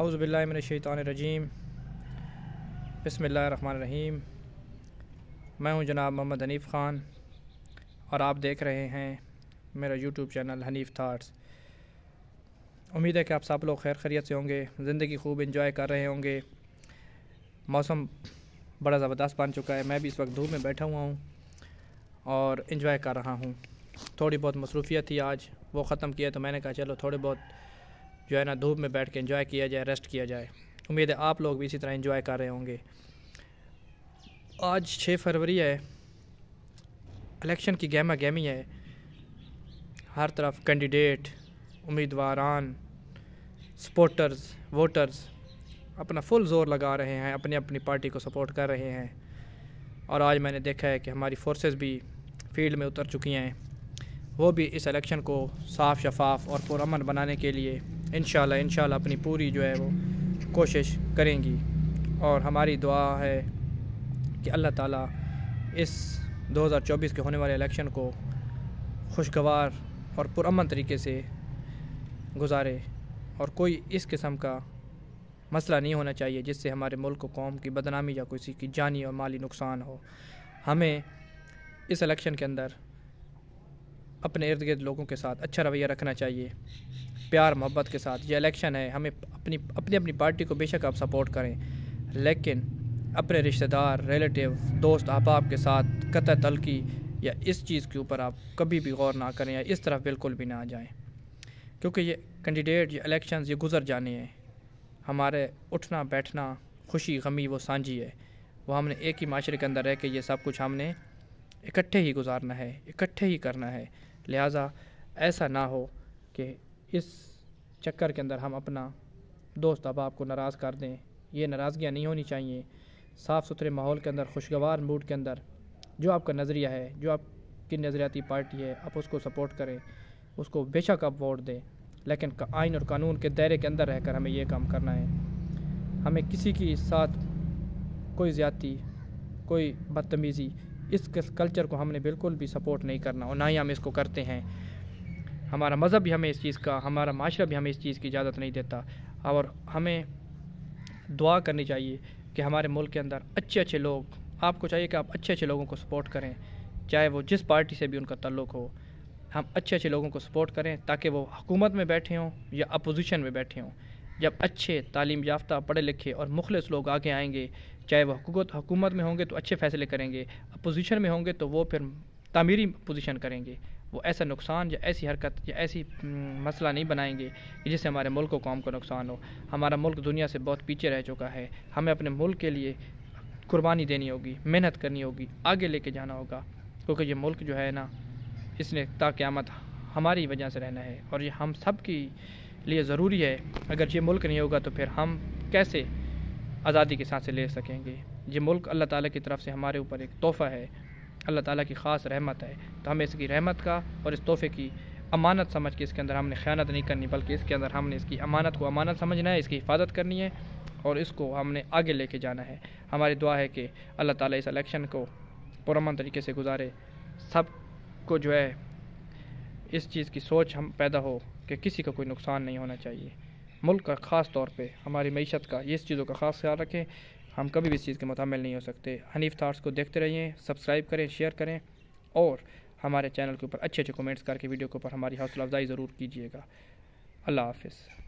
अउज़बिल्लिनशैतानरजीम बसमीम मैं हूं जनाब मोहम्मद हनीफ़ ख़ान और आप देख रहे हैं मेरा यूट्यूब चैनल हनीफ़ थाट्स उम्मीद है कि आप सब लोग खैर खरीत से होंगे ज़िंदगी खूब इंजॉय कर रहे होंगे मौसम बड़ा ज़बरदस्त बन चुका है मैं भी इस वक्त धूप में बैठा हुआ हूँ और इंजॉय कर रहा हूँ थोड़ी बहुत मसरूफियत थी आज वो ख़त्म किया तो मैंने कहा चलो थोड़े बहुत जो है ना धूप में बैठ के इन्जॉय किया जाए रेस्ट किया जाए उम्मीद है आप लोग भी इसी तरह इंजॉय कर रहे होंगे आज छः फरवरी है इलेक्शन की गहमा गहमी है हर तरफ कैंडिडेट उम्मीदवारान सपोर्टर्स वोटर्स अपना फुल जोर लगा रहे हैं अपनी अपनी पार्टी को सपोर्ट कर रहे हैं और आज मैंने देखा है कि हमारी फोर्सेस भी फील्ड में उतर चुकी हैं वो भी इस इलेक्शन को साफ शफाफ और पुरमन बनाने के लिए इन इन अपनी पूरी जो है वो कोशिश करेंगी और हमारी दुआ है कि अल्लाह ताला इस 2024 के होने वाले इलेक्शन को खुशगवार और पुरमन तरीके से गुजारे और कोई इस किस्म का मसला नहीं होना चाहिए जिससे हमारे मुल्क कौम की बदनामी या किसी की जानी और माली नुकसान हो हमें इस इलेक्शन के अंदर अपने इर्द गिर्द लोगों के साथ अच्छा रवैया रखना चाहिए प्यार मोहब्बत के साथ ये इलेक्शन है हमें अपनी अपनी अपनी पार्टी को बेशक आप सपोर्ट करें लेकिन अपने रिश्तेदार रिलेटिव दोस्त अहबाब के साथ कत तलकी या इस चीज़ के ऊपर आप कभी भी गौर ना करें या इस तरफ बिल्कुल भी ना जाएं क्योंकि ये कैंडिडेट ये इलेक्शन ये गुजर जाने हैं हमारे उठना बैठना खुशी गमी वो सांझी है वो हमने एक ही माशरे के अंदर रह के ये सब कुछ हमने इकट्ठे ही गुजारना है इकट्ठे ही करना है लिहाजा ऐसा ना हो कि इस चक्कर के अंदर हम अपना दोस्त अहबाब को नाराज़ कर दें ये नाराज़गियाँ नहीं होनी चाहिए साफ़ सुथरे माहौल के अंदर खुशगवार मूड के अंदर जो आपका नज़रिया है जो आपकी नज़रियाती पार्टी है आप उसको सपोर्ट करें उसको बेशक आप वोट दें लेकिन आइन और कानून के दायरे के अंदर रहकर हमें ये काम करना है हमें किसी के साथ कोई ज़्यादती कोई बदतमीज़ी इस कल्चर को हमने बिल्कुल भी सपोर्ट नहीं करना और ना ही हम इसको करते हैं हमारा मज़हब भी हमें इस चीज़ का हमारा माशरा भी हमें इस चीज़ की इजाज़त नहीं देता और हमें दुआ करनी चाहिए कि हमारे मुल्क के अंदर अच्छे अच्छे लोग आपको चाहिए कि आप अच्छे अच्छे लोगों को सपोर्ट करें चाहे वो जिस पार्टी से भी उनका तल्लुक़ हो हम अच्छे अच्छे लोगों को सपोर्ट करें ताकि वो हुकूमत में बैठे हों या अपोजिशन में बैठे हों जब अच्छे तालीम याफ्ता पढ़े लिखे और मुखलस लोग आगे आएंगे चाहे वह हुकूमत में होंगे तो अच्छे फैसले करेंगे अपोजिशन में होंगे तो वो फिर तमीरी पोजिशन करेंगे वो ऐसा नुकसान या ऐसी हरकत या ऐसी हम्म, मसला नहीं बनाएंगे कि जिससे हमारे मुल्क को कौम को नुकसान हो हमारा मुल्क दुनिया से बहुत पीछे रह चुका है हमें अपने मुल्क के लिए कुर्बानी देनी होगी मेहनत करनी होगी आगे लेके जाना होगा क्योंकि ये मुल्क जो है ना इसने ताक़्यामत हमारी वजह से रहना है और ये हम सब की लिए ज़रूरी है अगर ये मुल्क नहीं होगा तो फिर हम कैसे आज़ादी के साथ से ले सकेंगे ये मुल्क अल्लाह ताला की तरफ से हमारे ऊपर एक तोहफ़ा है अल्लाह ताला की ख़ास रहमत है तो हमें इसकी रहमत का और इस तोहफे की अमानत समझ के इसके अंदर हमने ख़यानत नहीं करनी बल्कि इसके अंदर हमने इसकी अमानत को अमानत समझना है इसकी हिफाजत करनी है और इसको हमने आगे लेके जाना है हमारी दुआ है कि अल्लाह ताला इस इलेक्शन को पुरमन तरीके से गुजारे सब को जो है इस चीज़ की सोच हम पैदा हो कि किसी का कोई नुकसान नहीं होना चाहिए मुल्क का ख़ास तौर पे हमारी मीशत का ये इस चीज़ों का ख़ास ख्याल रखें हम कभी भी इस चीज़ के मुतामिल नहीं हो सकते हनीफ थाट्स को देखते रहिए सब्सक्राइब करें शेयर करें और हमारे चैनल के ऊपर अच्छे अच्छे कमेंट्स करके वीडियो के ऊपर हमारी हौसला अफजाई ज़रूर कीजिएगा अल्लाह हाफिज़